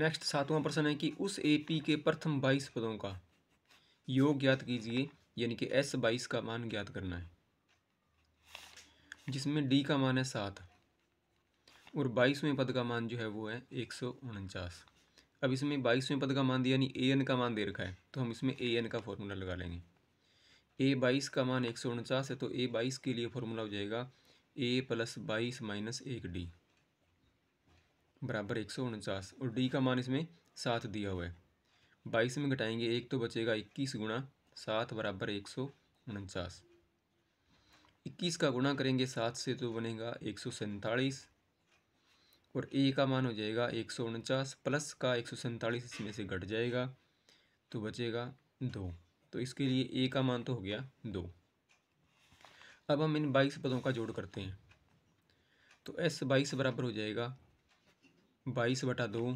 next सातवां प्रश्न है कि उस ए पी के प्रथम बाईस पदों का योग ज्ञात कीजिए यानी कि एस बाईस का मान ज्ञात करना है जिसमें डी का मान है सात और बाईसवें पद का मान जो है वो है एक सौ उनचास अब इसमें बाईसवें पद का मान दिया यानी ए एन का मान दे रखा है तो हम इसमें ए एन का फॉर्मूला लगा लेंगे ए बाईस का मान एक सौ उनचास है तो ए बाईस के लिए फॉर्मूला हो जाएगा ए प्लस बाईस माइनस एक डी बराबर एक सौ उनचास और डी का मान इसमें सात दिया हुआ है बाईस में घटाएंगे एक तो बचेगा इक्कीस गुणा सात बराबर एक सौ उनचास इक्कीस का गुणा करेंगे सात से तो बनेगा एक सौ सैंतालीस और ए का मान हो जाएगा एक सौ उनचास प्लस का एक सौ सैंतालीस इसमें से घट जाएगा तो बचेगा दो तो इसके लिए ए का मान तो हो गया दो अब हम इन बाईस पदों का जोड़ करते हैं तो एस बाईस बराबर हो जाएगा बाईस बटा दो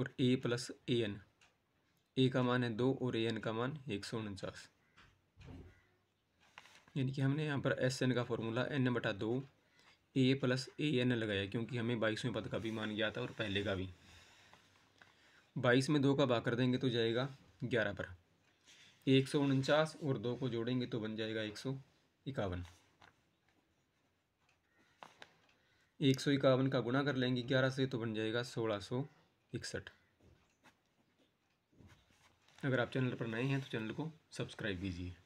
और ए प्लस ए एन ए का मान है दो और ए एन का मान एक सौ उनचास यानी कि हमने यहाँ पर एस एन का फॉर्मूला एन बटा दो ए प्लस ए एन लगाया क्योंकि हमें बाईसवें पद का भी मान गया था और पहले का भी बाईस में दो का भाग कर देंगे तो जाएगा ग्यारह पर एक सौ उनचास और दो को जोड़ेंगे तो बन जाएगा एक सौ इक्यावन एक सौ इक्यावन का गुणा कर लेंगे ग्यारह से तो बन जाएगा सोलह सौ इकसठ अगर आप चैनल पर नए हैं तो चैनल को सब्सक्राइब कीजिए